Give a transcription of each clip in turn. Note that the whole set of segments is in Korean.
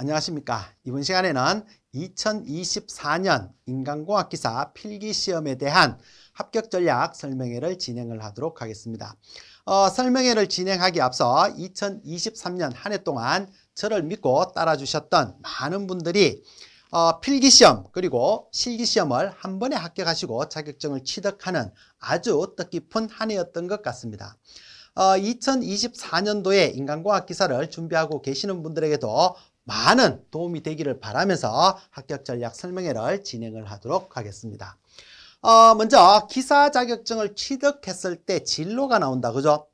안녕하십니까. 이번 시간에는 2024년 인간공학 기사 필기 시험에 대한 합격 전략 설명회를 진행을 하도록 하겠습니다. 어, 설명회를 진행하기 앞서 2023년 한 해 동안 저를 믿고 따라주셨던 많은 분들이 어, 필기시험 그리고 실기시험을 한 번에 합격하시고 자격증을 취득하는 아주 뜻깊은 한 해였던 것 같습니다. 어, 2024년도에 인간공학 기사를 준비하고 계시는 분들에게도 많은 도움이 되기를 바라면서 합격 전략 설명회를 진행을 하도록 하겠습니다. 어, 먼저 기사 자격증을 취득했을 때 진로가 나온다. 그죠?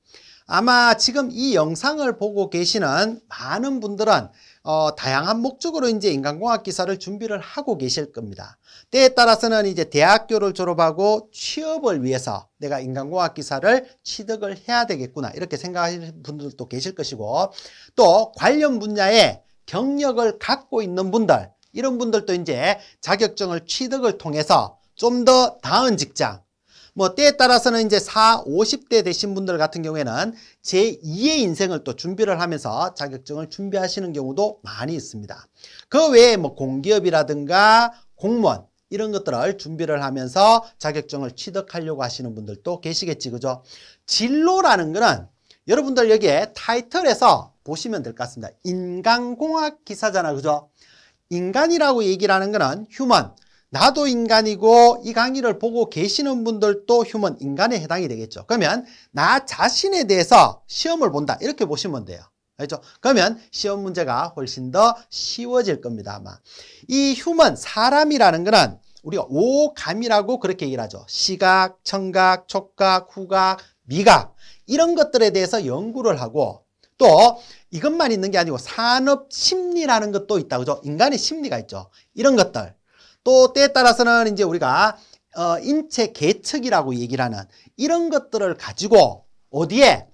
아마 지금 이 영상을 보고 계시는 많은 분들은 어, 다양한 목적으로 이제 인간공학 기사를 준비를 하고 계실 겁니다. 때에 따라서는 이제 대학교를 졸업하고 취업을 위해서 내가 인간공학 기사를 취득을 해야 되겠구나 이렇게 생각하시는 분들도 계실 것이고 또 관련 분야에 경력을 갖고 있는 분들 이런 분들도 이제 자격증을 취득을 통해서 좀 더다은 직장 뭐 때에 따라서는 이제 4, 50대 되신 분들 같은 경우에는 제2의 인생을 또 준비를 하면서 자격증을 준비하시는 경우도 많이 있습니다. 그 외에 뭐 공기업이라든가 공무원 이런 것들을 준비를 하면서 자격증을 취득하려고 하시는 분들도 계시겠지 그죠? 진로라는 거는 여러분들 여기에 타이틀에서 보시면 될 것 같습니다. 인간공학 기사잖아, 그죠? 인간이라고 얘기를 하는 거는 휴먼, 나도 인간이고 이 강의를 보고 계시는 분들도 휴먼, 인간에 해당이 되겠죠. 그러면 나 자신에 대해서 시험을 본다, 이렇게 보시면 돼요. 알죠? 그러면 시험 문제가 훨씬 더 쉬워질 겁니다, 아마. 이 휴먼, 사람이라는 거는 우리가 오감이라고 그렇게 얘기를 하죠. 시각, 청각, 촉각, 후각, 미각 이런 것들에 대해서 연구를 하고 또 이것만 있는 게 아니고 산업 심리라는 것도 있다. 그죠? 인간의 심리가 있죠. 이런 것들. 또 때에 따라서는 이제 우리가 어, 인체 계측이라고 얘기를 하는 이런 것들을 가지고 어디에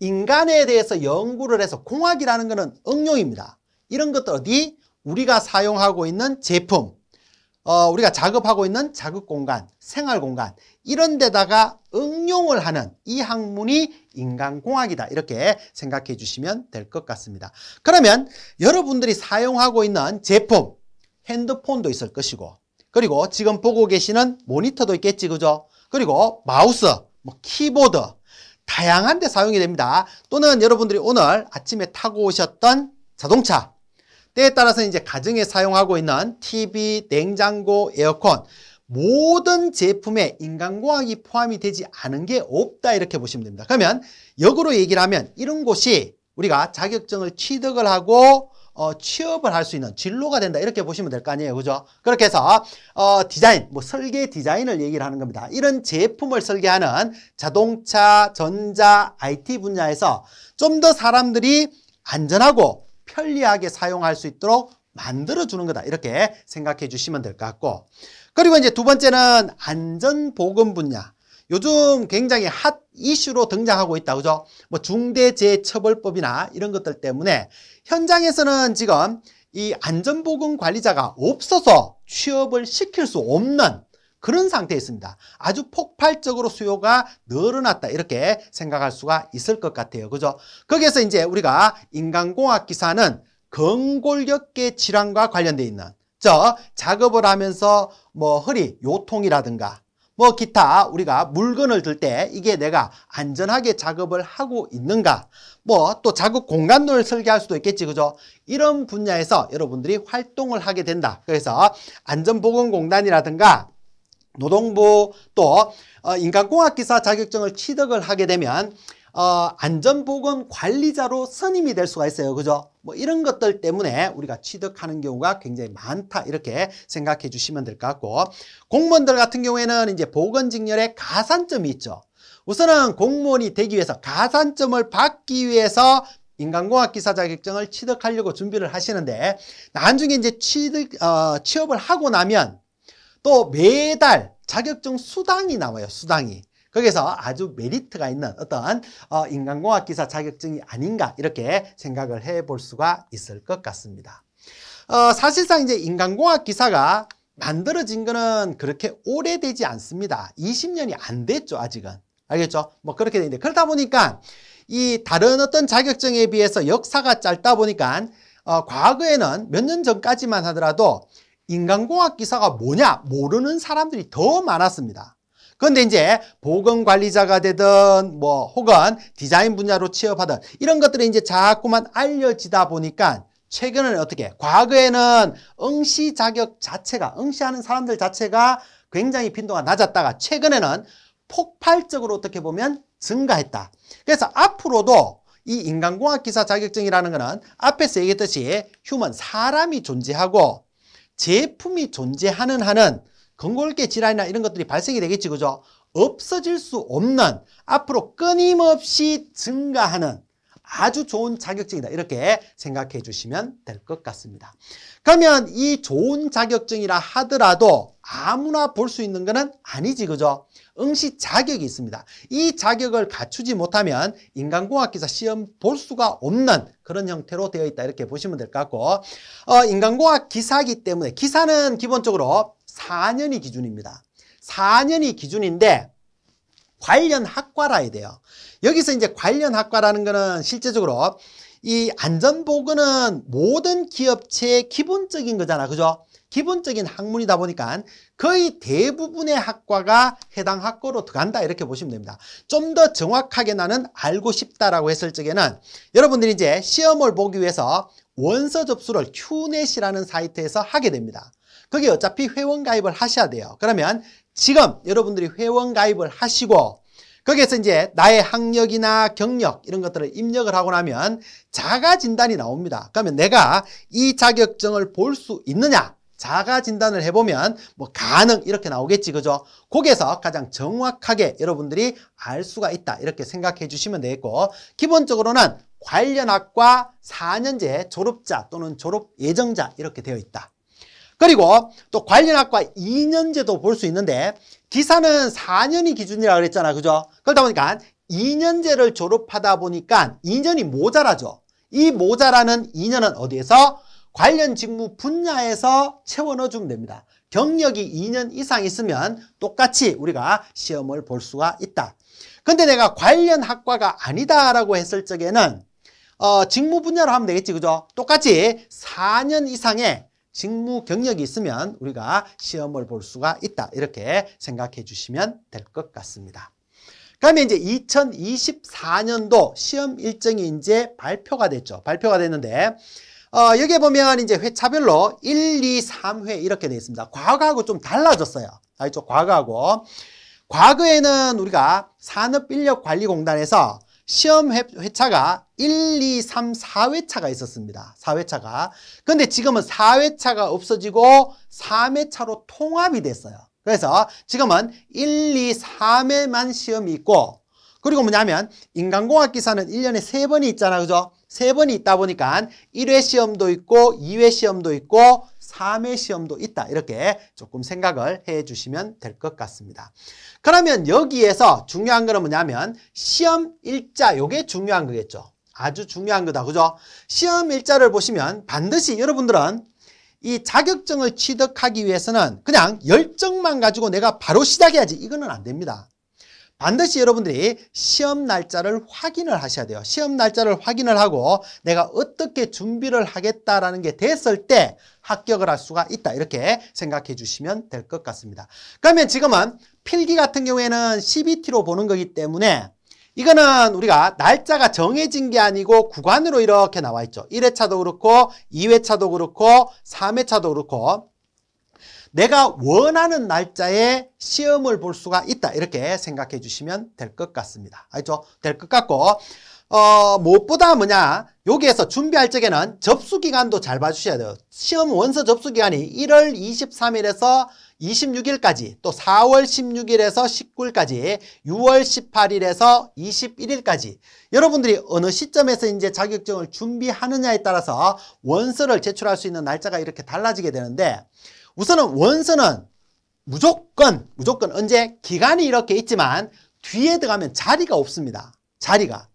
인간에 대해서 연구를 해서 공학이라는 것은 응용입니다. 이런 것들 어디? 우리가 사용하고 있는 제품, 어, 우리가 작업하고 있는 자극 공간, 생활 공간 이런 데다가 응용을 하는 이 학문이 인간공학이다 이렇게 생각해 주시면 될 것 같습니다. 그러면 여러분들이 사용하고 있는 제품, 핸드폰도 있을 것이고 그리고 지금 보고 계시는 모니터도 있겠지 그죠? 그리고 마우스, 뭐 키보드 다양한 데 사용이 됩니다. 또는 여러분들이 오늘 아침에 타고 오셨던 자동차 때에 따라서 이제 가정에 사용하고 있는 TV, 냉장고, 에어컨 모든 제품에 인간공학이 포함이 되지 않은 게 없다 이렇게 보시면 됩니다. 그러면 역으로 얘기를 하면 이런 곳이 우리가 자격증을 취득을 하고 어, 취업을 할 수 있는 진로가 된다 이렇게 보시면 될 거 아니에요 그죠 그렇게 해서 어, 디자인 뭐 설계 디자인을 얘기를 하는 겁니다 이런 제품을 설계하는 자동차 전자 IT 분야에서 좀 더 사람들이 안전하고 편리하게 사용할 수 있도록 만들어주는 거다. 이렇게 생각해 주시면 될 것 같고. 그리고 이제 두 번째는 안전보건 분야. 요즘 굉장히 핫 이슈로 등장하고 있다. 그죠? 뭐 중대재해처벌법이나 이런 것들 때문에 현장에서는 지금 이 안전보건 관리자가 없어서 취업을 시킬 수 없는 그런 상태에 있습니다. 아주 폭발적으로 수요가 늘어났다 이렇게 생각할 수가 있을 것 같아요. 그죠? 거기에서 이제 우리가 인간공학 기사는 근골격계 질환과 관련돼 있는 저 작업을 하면서 뭐 허리 요통이라든가 뭐 기타 우리가 물건을 들 때 이게 내가 안전하게 작업을 하고 있는가 뭐 또 작업 공간을 설계할 수도 있겠지 그죠 이런 분야에서 여러분들이 활동을 하게 된다 그래서 안전보건공단이라든가 노동부 또 어, 인간공학기사 자격증을 취득을 하게 되면 어, 안전보건관리자로 선임이 될 수가 있어요. 그죠? 뭐 이런 것들 때문에 우리가 취득하는 경우가 굉장히 많다 이렇게 생각해 주시면 될 것 같고 공무원들 같은 경우에는 이제 보건직렬에 가산점이 있죠. 우선은 공무원이 되기 위해서 가산점을 받기 위해서 인간공학 기사 자격증을 취득하려고 준비를 하시는데 나중에 이제 취득 어, 취업을 하고 나면 또 매달 자격증 수당이 나와요. 수당이. 거기서 아주 메리트가 있는 어떤 어, 인간공학 기사 자격증이 아닌가 이렇게 생각을 해 볼 수가 있을 것 같습니다. 어, 사실상 이제 인간공학 기사가 만들어진 거는 그렇게 오래되지 않습니다. 20년이 안 됐죠, 아직은. 알겠죠? 뭐 그렇게 되는데 그렇다 보니까 이 다른 어떤 자격증에 비해서 역사가 짧다 보니까 어, 과거에는 몇 년 전까지만 하더라도 인간공학 기사가 뭐냐 모르는 사람들이 더 많았습니다. 그런데 이제 보건관리자가 되든 뭐 혹은 디자인 분야로 취업하든 이런 것들이 이제 자꾸만 알려지다 보니까 최근에는 어떻게 과거에는 응시 자격 자체가 응시하는 사람들 자체가 굉장히 빈도가 낮았다가 최근에는 폭발적으로 어떻게 보면 증가했다. 그래서 앞으로도 이 인간공학 기사 자격증이라는 것은 앞에서 얘기했듯이 휴먼 사람이 존재하고 제품이 존재하는 한은 건골계 질환이나 이런 것들이 발생이 되겠지 그죠? 없어질 수 없는 앞으로 끊임없이 증가하는 아주 좋은 자격증이다 이렇게 생각해 주시면 될 것 같습니다 그러면 이 좋은 자격증이라 하더라도 아무나 볼 수 있는 것은 아니지 그죠 응시 자격이 있습니다. 이 자격을 갖추지 못하면 인간공학기사 시험 볼 수가 없는 그런 형태로 되어 있다 이렇게 보시면 될 것 같고 어, 인간공학 기사기 때문에 기사는 기본적으로 4년이 기준입니다. 4년이 기준인데 관련 학과라 해야 돼요. 여기서 이제 관련 학과라는 거는 실제적으로 이 안전보건은 모든 기업체의 기본적인 거잖아. 그죠? 기본적인 학문이다 보니까 거의 대부분의 학과가 해당 학과로 들어간다 이렇게 보시면 됩니다. 좀 더 정확하게 나는 알고 싶다라고 했을 적에는 여러분들이 이제 시험을 보기 위해서 원서 접수를 큐넷이라는 사이트에서 하게 됩니다. 그게 어차피 회원 가입을 하셔야 돼요. 그러면 지금 여러분들이 회원 가입을 하시고 거기에서 이제 나의 학력이나 경력 이런 것들을 입력을 하고 나면 자가 진단이 나옵니다. 그러면 내가 이 자격증을 볼 수 있느냐? 자가 진단을 해보면 뭐 가능 이렇게 나오겠지 그죠? 거기에서 가장 정확하게 여러분들이 알 수가 있다 이렇게 생각해 주시면 되겠고 기본적으로는 관련 학과 4년제 졸업자 또는 졸업 예정자 이렇게 되어 있다. 그리고 또 관련 학과 2년제도 볼 수 있는데 기사는 4년이 기준이라 그랬잖아. 그죠? 그러다 보니까 2년제를 졸업하다 보니까 2년이 모자라죠. 이 모자라는 2년은 어디에서? 관련 직무 분야에서 채워 넣어주면 됩니다. 경력이 2년 이상 있으면 똑같이 우리가 시험을 볼 수가 있다. 근데 내가 관련 학과가 아니다라고 했을 적에는 어, 직무 분야로 하면 되겠지, 그죠? 똑같이 4년 이상의 직무 경력이 있으면 우리가 시험을 볼 수가 있다. 이렇게 생각해 주시면 될 것 같습니다. 그다음에 이제 2024년도 시험 일정이 이제 발표가 됐죠. 발표가 됐는데 어, 여기에 보면 이제 회차별로 1, 2, 3회 이렇게 되어 있습니다. 과거하고 좀 달라졌어요. 알죠? 과거하고. 과거에는 우리가 산업인력관리공단에서 시험 회차가 1, 2, 3, 4회차가 있었습니다. 4회차가. 근데 지금은 4회차가 없어지고 3회차로 통합이 됐어요. 그래서 지금은 1, 2, 3회만 시험이 있고 그리고 뭐냐면 인간공학 기사는 1년에 3번이 있잖아. 그죠? 3번이 있다 보니까 1회 시험도 있고 2회 시험도 있고 3회 시험도 있다. 이렇게 조금 생각을 해주시면 될 것 같습니다. 그러면 여기에서 중요한 거는 뭐냐면 시험 일자 요게 중요한 거겠죠. 아주 중요한 거다. 그죠? 시험 일자를 보시면 반드시 여러분들은 이 자격증을 취득하기 위해서는 그냥 열정만 가지고 내가 바로 시작해야지 이거는 안 됩니다. 반드시 여러분들이 시험 날짜를 확인을 하셔야 돼요. 시험 날짜를 확인을 하고 내가 어떻게 준비를 하겠다라는 게 됐을 때 합격을 할 수가 있다. 이렇게 생각해 주시면 될 것 같습니다. 그러면 지금은 필기 같은 경우에는 CBT로 보는 거기 때문에 이거는 우리가 날짜가 정해진 게 아니고 구간으로 이렇게 나와 있죠. 1회차도 그렇고 2회차도 그렇고 3회차도 그렇고 내가 원하는 날짜에 시험을 볼 수가 있다. 이렇게 생각해 주시면 될 것 같습니다. 알죠? 될 것 같고 어, 무엇보다 뭐냐 여기에서 준비할 적에는 접수 기간도 잘 봐주셔야 돼요. 시험 원서 접수 기간이 1월 23일에서 26일까지 또 4월 16일에서 19일까지 6월 18일에서 21일까지 여러분들이 어느 시점에서 이제 자격증을 준비하느냐에 따라서 원서를 제출할 수 있는 날짜가 이렇게 달라지게 되는데 우선은 원서는 무조건 무조건 언제 기간이 이렇게 있지만 뒤에 들어가면 자리가 없습니다. 자리가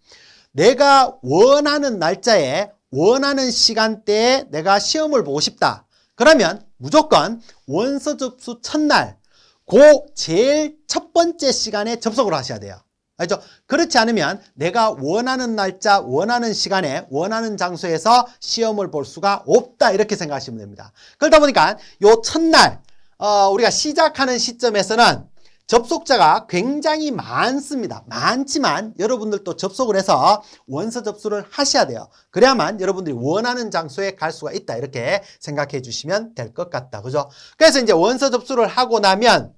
내가 원하는 날짜에 원하는 시간대에 내가 시험을 보고 싶다. 그러면 무조건 원서 접수 첫날 고 제일 첫 번째 시간에 접속을 하셔야 돼요. 알죠? 그렇지 않으면 내가 원하는 날짜, 원하는 시간에, 원하는 장소에서 시험을 볼 수가 없다 이렇게 생각하시면 됩니다. 그러다 보니까 요 첫날 어, 우리가 시작하는 시점에서는 접속자가 굉장히 많습니다. 많지만 여러분들도 접속을 해서 원서 접수를 하셔야 돼요. 그래야만 여러분들이 원하는 장소에 갈 수가 있다. 이렇게 생각해 주시면 될 것 같다. 그죠? 그래서 이제 원서 접수를 하고 나면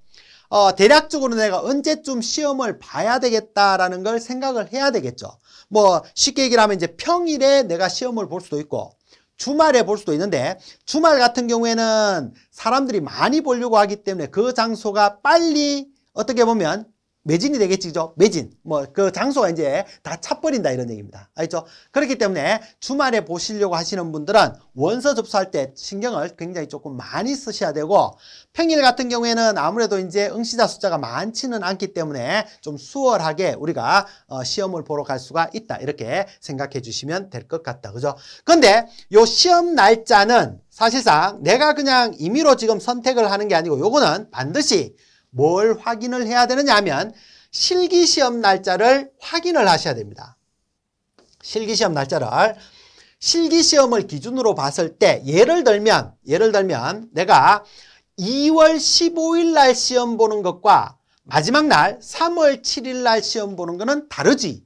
어, 대략적으로 내가 언제쯤 시험을 봐야 되겠다라는 걸 생각을 해야 되겠죠. 뭐 쉽게 얘기를 하면 이제 평일에 내가 시험을 볼 수도 있고 주말에 볼 수도 있는데 주말 같은 경우에는 사람들이 많이 보려고 하기 때문에 그 장소가 빨리 어떻게 보면 매진이 되겠지, 죠 매진. 뭐, 그 장소가 이제 다 차버린다 이런 얘기입니다. 알죠? 그렇기 때문에 주말에 보시려고 하시는 분들은 원서 접수할 때 신경을 굉장히 조금 많이 쓰셔야 되고, 평일 같은 경우에는 아무래도 이제 응시자 숫자가 많지는 않기 때문에 좀 수월하게 우리가 어, 시험을 보러 갈 수가 있다. 이렇게 생각해 주시면 될 것 같다. 그죠? 근데 요 시험 날짜는 사실상 내가 그냥 임의로 지금 선택을 하는 게 아니고 요거는 반드시 뭘 확인을 해야 되느냐 하면 실기시험 날짜를 확인을 하셔야 됩니다. 실기시험 날짜를 실기시험을 기준으로 봤을 때 예를 들면 예를 들면 내가 2월 15일 날 시험 보는 것과 마지막 날 3월 7일 날 시험 보는 거는 다르지.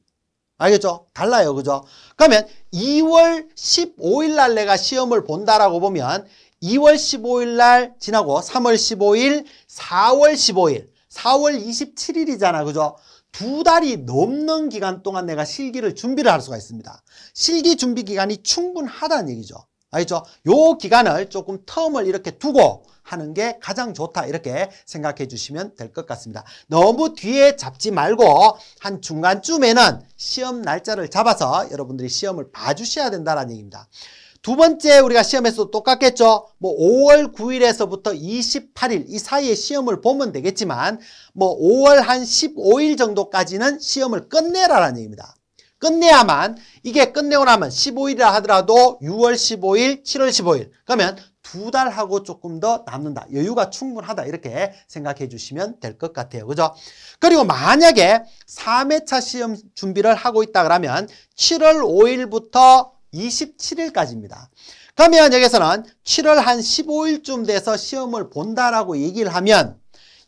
알겠죠? 달라요. 그죠? 그러면 2월 15일 날 내가 시험을 본다라고 보면 2월 15일 날 지나고 3월 15일, 4월 15일, 4월 27일이잖아. 그죠? 두 달이 넘는 기간 동안 내가 실기를 준비를 할 수가 있습니다. 실기 준비 기간이 충분하다는 얘기죠. 알죠요 기간을 조금 텀을 이렇게 두고 하는 게 가장 좋다 이렇게 생각해 주시면 될 것 같습니다. 너무 뒤에 잡지 말고 한 중간쯤에는 시험 날짜를 잡아서 여러분들이 시험을 봐주셔야 된다는 얘기입니다. 두 번째 우리가 시험에서도 똑같겠죠. 뭐 5월 9일에서부터 28일 이 사이에 시험을 보면 되겠지만 뭐 5월 한 15일 정도까지는 시험을 끝내라라는 얘기입니다. 끝내야만 이게 끝내고 나면 15일이라 하더라도 6월 15일, 7월 15일 그러면 두 달하고 조금 더 남는다. 여유가 충분하다. 이렇게 생각해 주시면 될 것 같아요. 그죠? 그리고 만약에 3회차 시험 준비를 하고 있다 그러면 7월 5일부터 27일까지입니다. 그러면 여기서는 7월 한 15일쯤 돼서 시험을 본다라고 얘기를 하면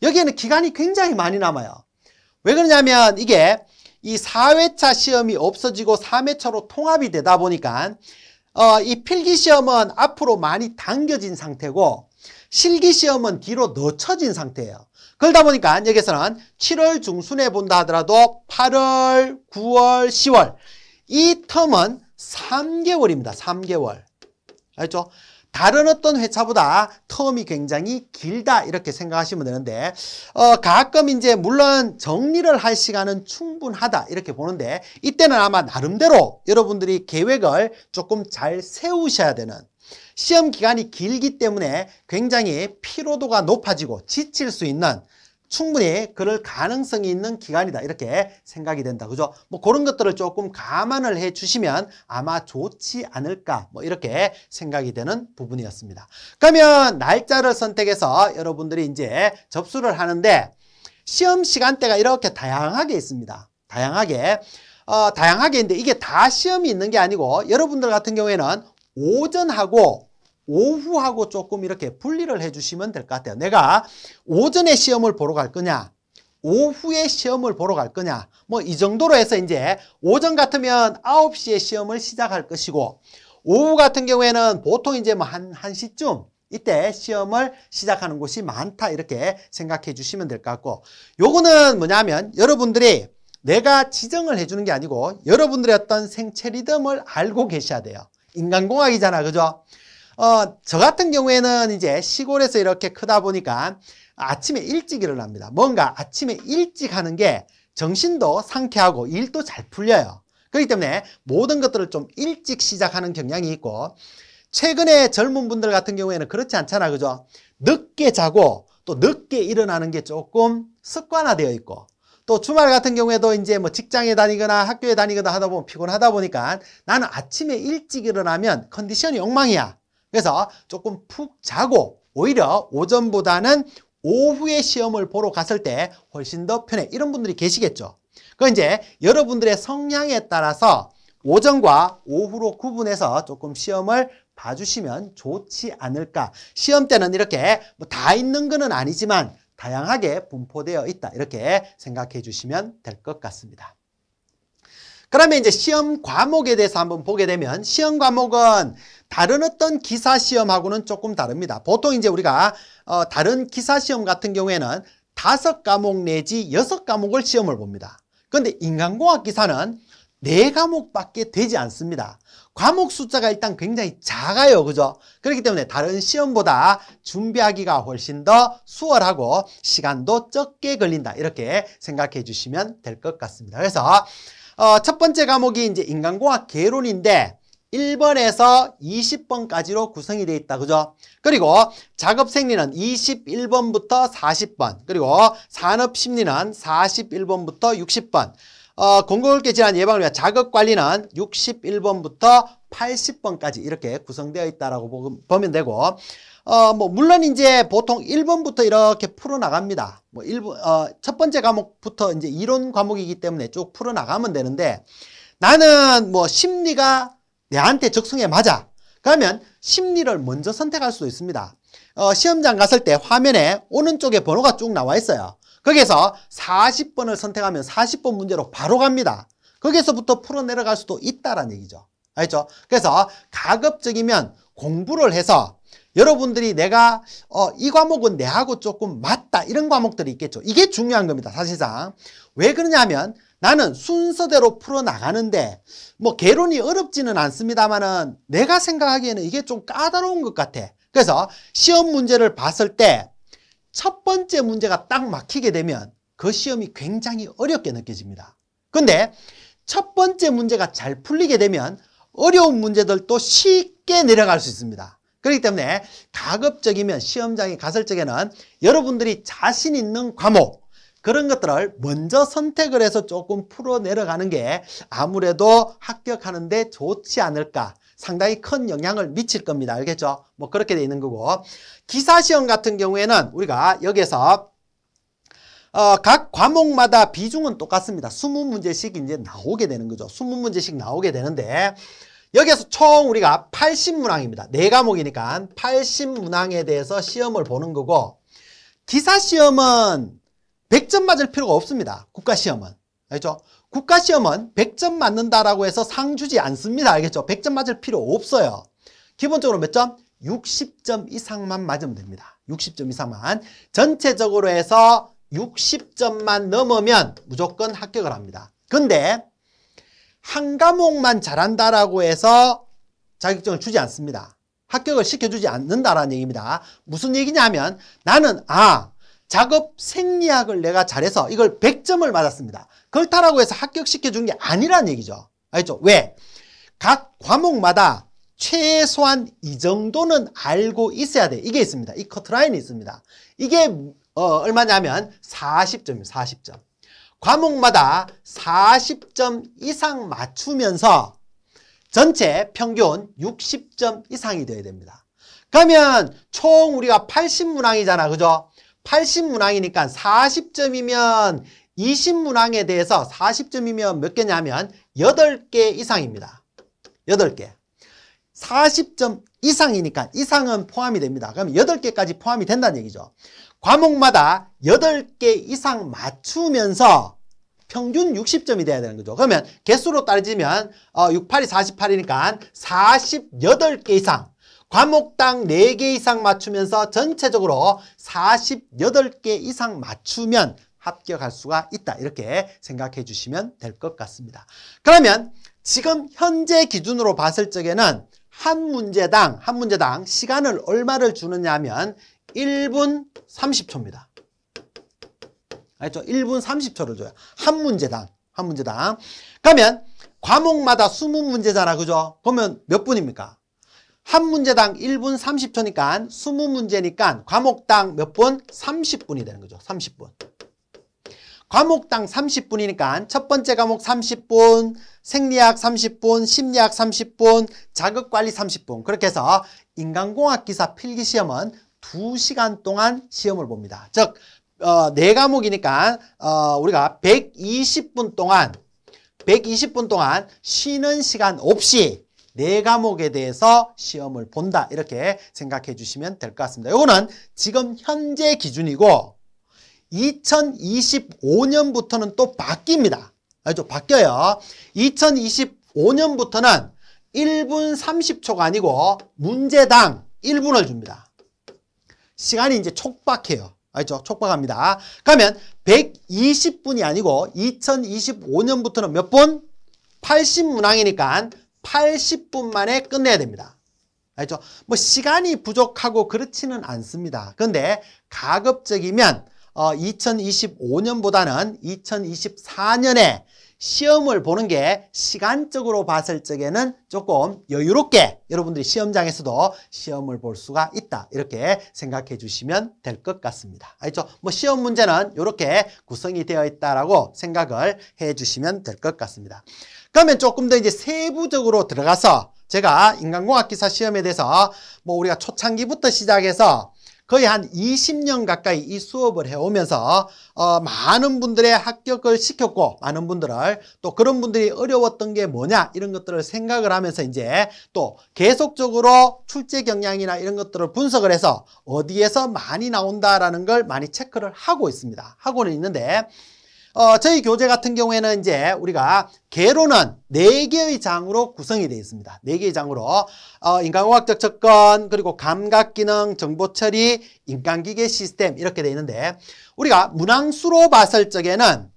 여기에는 기간이 굉장히 많이 남아요. 왜 그러냐면 이게 이 4회차 시험이 없어지고 3회차로 통합이 되다 보니까 어, 이 필기시험은 앞으로 많이 당겨진 상태고 실기시험은 뒤로 늦춰진 상태예요. 그러다 보니까 여기서는 7월 중순에 본다 하더라도 8월, 9월, 10월 이 텀은 3개월입니다. 3개월. 알죠? 다른 어떤 회차보다 텀이 굉장히 길다 이렇게 생각하시면 되는데 어, 가끔 이제 물론 정리를 할 시간은 충분하다 이렇게 보는데 이때는 아마 나름대로 여러분들이 계획을 조금 잘 세우셔야 되는 시험 기간이 길기 때문에 굉장히 피로도가 높아지고 지칠 수 있는 충분히 그럴 가능성이 있는 기간이다 이렇게 생각이 된다 그죠 뭐 그런 것들을 조금 감안을 해 주시면 아마 좋지 않을까 뭐 이렇게 생각이 되는 부분이었습니다 그러면 날짜를 선택해서 여러분들이 이제 접수를 하는데 시험 시간대가 이렇게 다양하게 있습니다 다양하게 어, 다양하게 있는데 이게 다 시험이 있는 게 아니고 여러분들 같은 경우에는 오전하고 오후하고 조금 이렇게 분리를 해주시면 될 것 같아요. 내가 오전에 시험을 보러 갈 거냐 오후에 시험을 보러 갈 거냐 뭐 이 정도로 해서 이제 오전 같으면 9시에 시험을 시작할 것이고 오후 같은 경우에는 보통 이제 뭐한 1시쯤 이때 시험을 시작하는 곳이 많다 이렇게 생각해 주시면 될 것 같고 요거는 뭐냐면 여러분들이 내가 지정을 해주는 게 아니고 여러분들의 어떤 생체 리듬을 알고 계셔야 돼요. 인간공학이잖아, 그죠? 어, 저 같은 경우에는 이제 시골에서 이렇게 크다 보니까 아침에 일찍 일어납니다. 뭔가 아침에 일찍 하는 게 정신도 상쾌하고 일도 잘 풀려요. 그렇기 때문에 모든 것들을 좀 일찍 시작하는 경향이 있고 최근에 젊은 분들 같은 경우에는 그렇지 않잖아. 그죠? 늦게 자고 또 늦게 일어나는 게 조금 습관화되어 있고 또 주말 같은 경우에도 이제 뭐 직장에 다니거나 학교에 다니거나 하다 보면 피곤하다 보니까 나는 아침에 일찍 일어나면 컨디션이 엉망이야. 그래서 조금 푹 자고 오히려 오전보다는 오후에 시험을 보러 갔을 때 훨씬 더 편해. 이런 분들이 계시겠죠. 그 이제 여러분들의 성향에 따라서 오전과 오후로 구분해서 조금 시험을 봐주시면 좋지 않을까. 시험 때는 이렇게 뭐다 있는 거는 아니지만 다양하게 분포되어 있다. 이렇게 생각해 주시면 될 것 같습니다. 그러면 이제 시험 과목에 대해서 한번 보게 되면 시험 과목은 다른 어떤 기사 시험하고는 조금 다릅니다. 보통 이제 우리가 어, 다른 기사 시험 같은 경우에는 다섯 과목 내지 여섯 과목을 시험을 봅니다. 그런데 인간공학 기사는 네 과목밖에 되지 않습니다. 과목 숫자가 일단 굉장히 작아요. 그죠? 그렇기 때문에 다른 시험보다 준비하기가 훨씬 더 수월하고 시간도 적게 걸린다. 이렇게 생각해 주시면 될 것 같습니다. 그래서 어, 첫 번째 과목이 이제 인간공학 개론인데 1번에서 20번까지로 구성이 되어 있다. 그죠? 그리고 작업 생리는 21번부터 40번, 그리고 산업 심리는 41번부터 60번, 어, 공고울계 지난 예방을 위한 작업 관리는 61번부터 80번까지 이렇게 구성되어 있다라고 보면 되고 어, 뭐, 물론 이제 보통 1번부터 이렇게 풀어나갑니다. 뭐, 1번, 어, 첫 번째 과목부터 이제 이론 과목이기 때문에 쭉 풀어나가면 되는데 나는 뭐 심리가 내한테 적성에 맞아. 그러면 심리를 먼저 선택할 수도 있습니다. 어, 시험장 갔을 때 화면에 오른쪽에 번호가 쭉 나와 있어요. 거기에서 40번을 선택하면 40번 문제로 바로 갑니다. 거기에서부터 풀어 내려갈 수도 있다라는 얘기죠. 알죠? 그래서 가급적이면 공부를 해서 여러분들이 내가 어, 이 과목은 내하고 조금 맞다 이런 과목들이 있겠죠. 이게 중요한 겁니다. 사실상 왜 그러냐면 나는 순서대로 풀어나가는데 뭐 개론이 어렵지는 않습니다만은 내가 생각하기에는 이게 좀 까다로운 것 같아. 그래서 시험 문제를 봤을 때 첫 번째 문제가 딱 막히게 되면 그 시험이 굉장히 어렵게 느껴집니다. 근데 첫 번째 문제가 잘 풀리게 되면 어려운 문제들도 쉽게 내려갈 수 있습니다. 그렇기 때문에 가급적이면 시험장이 갔을 적에는 여러분들이 자신 있는 과목 그런 것들을 먼저 선택을 해서 조금 풀어 내려가는 게 아무래도 합격하는 데 좋지 않을까 상당히 큰 영향을 미칠 겁니다. 알겠죠? 뭐 그렇게 돼 있는 거고 기사시험 같은 경우에는 우리가 여기에서 어, 각 과목마다 비중은 똑같습니다. 2 0 문제씩 이제 나오게 되는 거죠. 2 0 문제씩 나오게 되는데 여기에서 총 우리가 80문항입니다. 네과목이니까 80문항에 대해서 시험을 보는 거고 기사 시험은 100점 맞을 필요가 없습니다. 국가시험은. 알겠죠? 국가시험은 100점 맞는다라고 해서 상 주지 않습니다. 알겠죠? 100점 맞을 필요 없어요. 기본적으로 몇 점? 60점 이상만 맞으면 됩니다. 60점 이상만. 전체적으로 해서 60점만 넘으면 무조건 합격을 합니다. 근데 한 과목만 잘한다라고 해서 자격증을 주지 않습니다. 합격을 시켜주지 않는다라는 얘기입니다. 무슨 얘기냐면 하 나는 아 작업 생리학을 내가 잘해서 이걸 100점을 맞았습니다. 그렇다라고 해서 합격시켜준 게 아니란 얘기죠. 알죠 왜? 각 과목마다 최소한 이 정도는 알고 있어야 돼. 이게 있습니다. 이 커트라인이 있습니다. 이게 어, 얼마냐면 40점이에요. 40점. 과목마다 40점 이상 맞추면서 전체 평균 60점 이상이 돼야 됩니다. 그러면 총 우리가 80문항이잖아. 그죠? 80문항이니까 40점이면 20문항에 대해서 40점이면 몇 개냐면 8개 이상입니다. 8개. 40점 이상이니까 이상은 포함이 됩니다. 그럼 8개까지 포함이 된다는 얘기죠. 과목마다 8개 이상 맞추면서 평균 60점이 돼야 되는 거죠. 그러면 개수로 따지면 어, 6, 8이 48이니까 48개 이상 과목당 4개 이상 맞추면서 전체적으로 48개 이상 맞추면 합격할 수가 있다. 이렇게 생각해 주시면 될 것 같습니다. 그러면 지금 현재 기준으로 봤을 적에는 한 문제당 한 문제당 시간을 얼마를 주느냐 하면 1분 30초입니다. 알죠? 1분 30초를 줘요. 한 문제당. 한 문제당. 그러면 과목마다 20문제잖아. 그죠? 그러면 몇 분입니까? 한 문제당 1분 30초니까 20문제니까 과목당 몇 분? 30분이 되는 거죠. 30분. 과목당 30분이니까 첫 번째 과목 30분, 생리학 30분, 심리학 30분, 자극관리 30분 그렇게 해서 인간공학 기사 필기시험은 2시간 동안 시험을 봅니다. 즉, 어, 네과목이니까 어, 우리가 120분 동안 120분 동안 쉬는 시간 없이 네 과목에 대해서 시험을 본다 이렇게 생각해 주시면 될 것 같습니다. 이거는 지금 현재 기준이고 2025년부터는 또 바뀝니다. 아죠 바뀌어요. 2025년부터는 1분 30초가 아니고 문제당 1분을 줍니다. 시간이 이제 촉박해요. 알죠? 촉박합니다. 그러면 120분이 아니고 2025년부터는 몇 분? 80문항이니까 80분 만에 끝내야 됩니다. 알죠? 뭐 시간이 부족하고 그렇지는 않습니다. 근데 가급적이면 어, 2025년보다는 2024년에 시험을 보는 게 시간적으로 봤을 적에는 조금 여유롭게 여러분들이 시험장에서도 시험을 볼 수가 있다. 이렇게 생각해 주시면 될 것 같습니다. 알죠? 뭐 시험 문제는 이렇게 구성이 되어 있다라고 생각을 해 주시면 될 것 같습니다. 그러면 조금 더 이제 세부적으로 들어가서 제가 인간공학 기사 시험에 대해서 뭐 우리가 초창기부터 시작해서 거의 한 20년 가까이 이 수업을 해오면서 어, 많은 분들의 합격을 시켰고 많은 분들을 또 그런 분들이 어려웠던 게 뭐냐 이런 것들을 생각을 하면서 이제 또 계속적으로 출제 경향이나 이런 것들을 분석을 해서 어디에서 많이 나온다라는 걸 많이 체크를 하고 있습니다. 하고는 있는데 어, 저희 교재 같은 경우에는 이제 우리가 개로는 네개의 장으로 구성이 되어 있습니다. 네개의 장으로 어, 인간과학적 접근, 그리고 감각기능, 정보처리, 인간기계 시스템 이렇게 되어 있는데 우리가 문항수로 봤을 적에는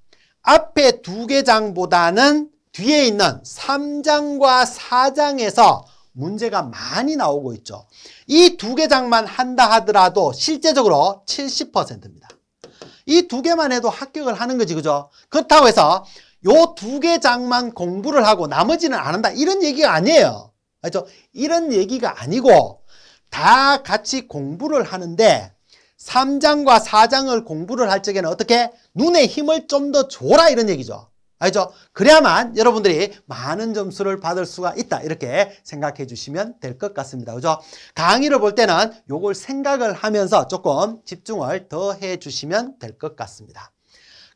앞에 두 개 장보다는 뒤에 있는 삼장과사장에서 문제가 많이 나오고 있죠. 이 두 개 장만 한다 하더라도 실제적으로 70%입니다. 이두 개만 해도 합격을 하는 거지, 그죠? 그렇다고 해서 요 두 개 장만 공부를 하고 나머지는 안 한다. 이런 얘기가 아니에요. 그죠 이런 얘기가 아니고 다 같이 공부를 하는데 3장과 4장을 공부를 할 적에는 어떻게? 눈에 힘을 좀 더 줘라 이런 얘기죠. 알죠? 그래야만 여러분들이 많은 점수를 받을 수가 있다. 이렇게 생각해 주시면 될 것 같습니다. 그죠? 강의를 볼 때는 요걸 생각을 하면서 조금 집중을 더해 주시면 될 것 같습니다.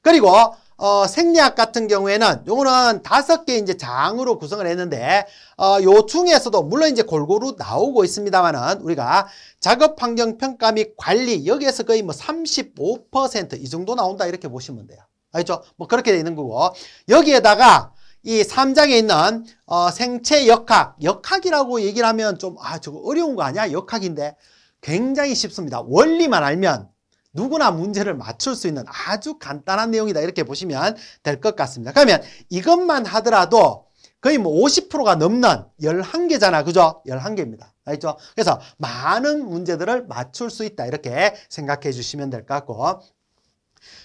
그리고 어, 생리학 같은 경우에는 요거는 다섯 개 이제 장으로 구성을 했는데 어, 요 중에서도 물론 이제 골고루 나오고 있습니다만은 우리가 작업 환경 평가 및 관리 여기에서 거의 뭐 35%이 정도 나온다 이렇게 보시면 돼요. 알겠죠? 뭐 그렇게 되는 거고 여기에다가 이 3장에 있는 어, 생체 역학, 역학이라고 얘기를 하면 좀 아 저거 어려운 거 아니야? 역학인데 굉장히 쉽습니다. 원리만 알면 누구나 문제를 맞출 수 있는 아주 간단한 내용이다 이렇게 보시면 될 것 같습니다. 그러면 이것만 하더라도 거의 뭐 50%가 넘는 11개잖아. 그죠? 11개입니다. 알죠? 그래서 많은 문제들을 맞출 수 있다. 이렇게 생각해 주시면 될 것 같고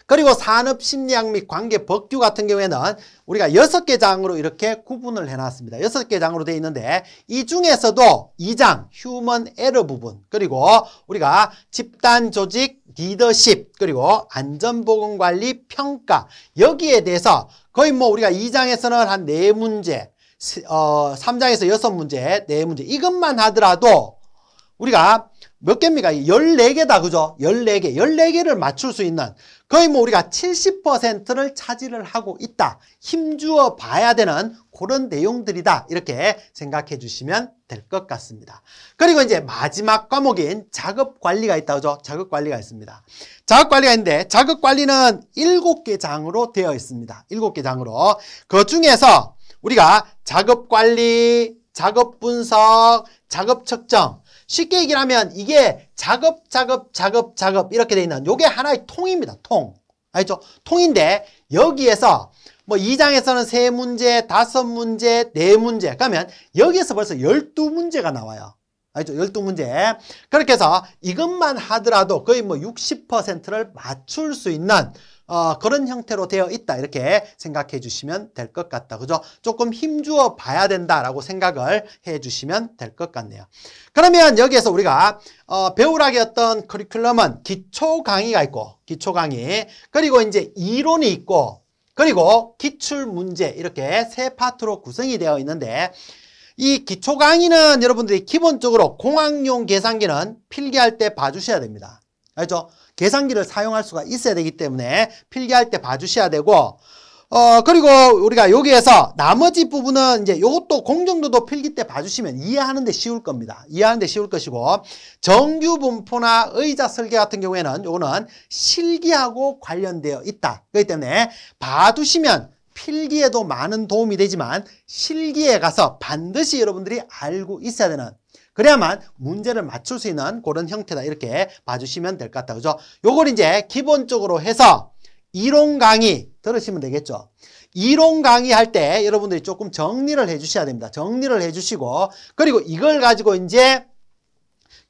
그리고 산업 심리학 및 관계 법규 같은 경우에는 우리가 여섯 개 장으로 이렇게 구분을 해놨습니다. 여섯 개 장으로 되어 있는데 이 중에서도 이장 휴먼 에러 부분 그리고 우리가 집단 조직 리더십 그리고 안전보건관리 평가 여기에 대해서 거의 뭐 우리가 이장에서는 한 네문제 어, 3장에서 여섯 문제 네문제 이것만 하더라도 우리가 몇 개입니까? 14개다, 그죠? 14개, 14개를 맞출 수 있는 거의 뭐 우리가 70%를 차지를 하고 있다. 힘주어 봐야 되는 그런 내용들이다. 이렇게 생각해 주시면 될 것 같습니다. 그리고 이제 마지막 과목인 작업 관리가 있다, 그죠? 작업 관리가 있습니다. 작업 관리가 있는데 작업 관리는 7개 장으로 되어 있습니다. 7개 장으로. 그 중에서 우리가 작업 관리, 작업 분석, 작업 측정, 쉽게 얘기를 하면 이게 작업, 작업, 작업, 작업 이렇게 돼 있는 요게 하나의 통입니다. 통. 알죠? 통인데 여기에서 뭐 2장에서는 세문제 다섯 문제 네문제 그러면 여기에서 벌써 열두 문제가 나와요. 알죠? 열두 문제 그렇게 해서 이것만 하더라도 거의 뭐 60%를 맞출 수 있는 어, 그런 형태로 되어 있다 이렇게 생각해 주시면 될 것 같다. 그죠? 조금 힘주어 봐야 된다라고 생각을 해 주시면 될 것 같네요. 그러면 여기에서 우리가 어, 배우락의 어떤 커리큘럼은 기초 강의가 있고 기초 강의 그리고 이제 이론이 있고 그리고 기출 문제 이렇게 세 파트로 구성이 되어 있는데 이 기초 강의는 여러분들이 기본적으로 공학용 계산기는 필기할 때 봐주셔야 됩니다. 알죠? 계산기를 사용할 수가 있어야 되기 때문에 필기할 때 봐주셔야 되고 어 그리고 우리가 여기에서 나머지 부분은 이제 요것도 공정도도 필기 때 봐주시면 이해하는 데 쉬울 겁니다. 이해하는 데 쉬울 것이고 정규 분포나 의자 설계 같은 경우에는 요거는 실기하고 관련되어 있다. 그렇기 때문에 봐두시면 필기에도 많은 도움이 되지만 실기에 가서 반드시 여러분들이 알고 있어야 되는 그래야만 문제를 맞출 수 있는 그런 형태다 이렇게 봐주시면 될 것 같다. 그죠? 요걸 이제 기본적으로 해서 이론 강의 들으시면 되겠죠. 이론 강의할 때 여러분들이 조금 정리를 해주셔야 됩니다. 정리를 해주시고 그리고 이걸 가지고 이제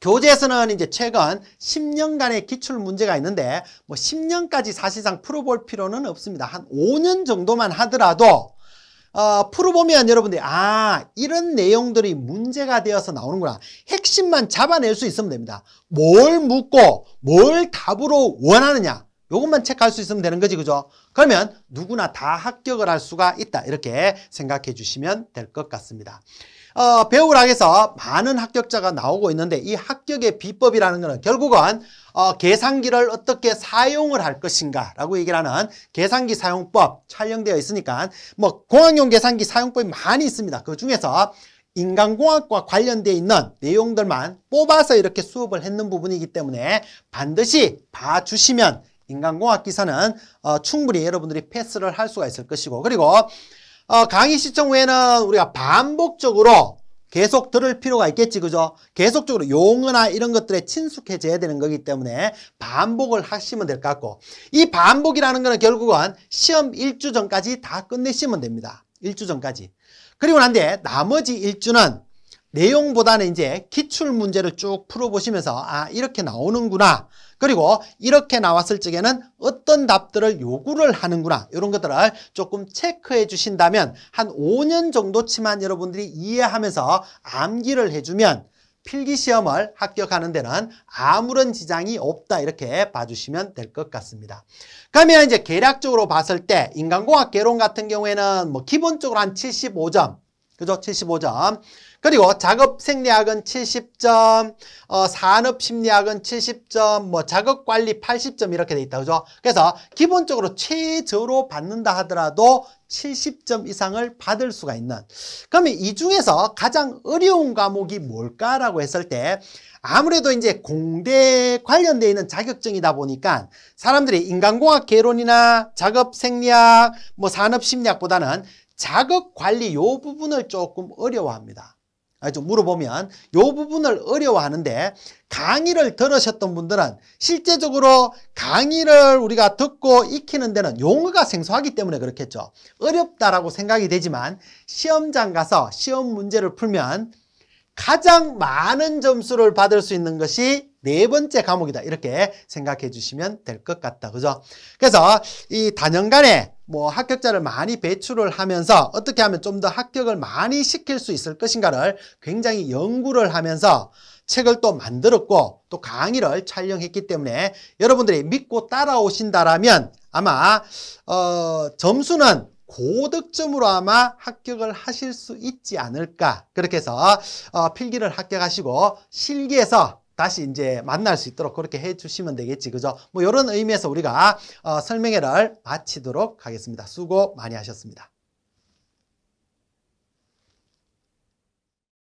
교재에서는 이제 최근 10년간의 기출 문제가 있는데 뭐 10년까지 사실상 풀어볼 필요는 없습니다. 한 5년 정도만 하더라도 어, 풀어보면 여러분들이 아 이런 내용들이 문제가 되어서 나오는구나 핵심만 잡아낼 수 있으면 됩니다 뭘 묻고 뭘 답으로 원하느냐 요것만 체크할 수 있으면 되는 거지 그죠 그러면 누구나 다 합격을 할 수가 있다 이렇게 생각해 주시면 될 것 같습니다 어, 배우락에서 많은 합격자가 나오고 있는데 이 합격의 비법이라는 것은 결국은 어, 계산기를 어떻게 사용을 할 것인가 라고 얘기를 하는 계산기 사용법 촬영되어 있으니까 뭐 공학용 계산기 사용법이 많이 있습니다. 그 중에서 인간공학과 관련돼 있는 내용들만 뽑아서 이렇게 수업을 했는 부분이기 때문에 반드시 봐주시면 인간공학 기사는 어, 충분히 여러분들이 패스를 할 수가 있을 것이고 그리고 어, 강의 시청 후에는 우리가 반복적으로 계속 들을 필요가 있겠지 그죠? 계속적으로 용어나 이런 것들에 친숙해져야 되는 거기 때문에 반복을 하시면 될 것 같고 이 반복이라는 거는 결국은 시험 일주 전까지 다 끝내시면 됩니다. 일주 전까지. 그리고 난 뒤에 나머지 일주는 내용보다는 이제 기출 문제를 쭉 풀어보시면서 아 이렇게 나오는구나 그리고 이렇게 나왔을 적에는 어떤 답들을 요구를 하는구나 이런 것들을 조금 체크해 주신다면 한 5년 정도치만 여러분들이 이해하면서 암기를 해주면 필기시험을 합격하는 데는 아무런 지장이 없다 이렇게 봐주시면 될 것 같습니다. 그러면 이제 계략적으로 봤을 때 인간공학 개론 같은 경우에는 뭐 기본적으로 한 75점 그죠? 75점 그리고 작업 생리학은 70점, 어, 산업 심리학은 70점, 뭐 작업 관리 80점 이렇게 돼 있다. 그죠? 그래서 기본적으로 최저로 받는다 하더라도 70점 이상을 받을 수가 있는 그러면 이 중에서 가장 어려운 과목이 뭘까라고 했을 때 아무래도 이제 공대 관련돼 있는 자격증이다 보니까 사람들이 인간공학 개론이나 작업 생리학, 뭐 산업 심리학보다는 작업 관리 요 부분을 조금 어려워합니다. 아, 좀 물어보면 이 부분을 어려워하는데 강의를 들으셨던 분들은 실제적으로 강의를 우리가 듣고 익히는 데는 용어가 생소하기 때문에 그렇겠죠. 어렵다라고 생각이 되지만 시험장 가서 시험 문제를 풀면 가장 많은 점수를 받을 수 있는 것이 네 번째 과목이다. 이렇게 생각해 주시면 될 것 같다. 그죠? 그래서 이 단연간에 뭐 합격자를 많이 배출을 하면서 어떻게 하면 좀 더 합격을 많이 시킬 수 있을 것인가를 굉장히 연구를 하면서 책을 또 만들었고 또 강의를 촬영했기 때문에 여러분들이 믿고 따라오신다라면 아마 어, 점수는 고득점으로 아마 합격을 하실 수 있지 않을까 그렇게 해서 어, 필기를 합격하시고 실기에서 다시 이제 만날 수 있도록 그렇게 해 주시면 되겠지. 그죠? 뭐 이런 의미에서 우리가 어, 설명회를 마치도록 하겠습니다. 수고 많이 하셨습니다.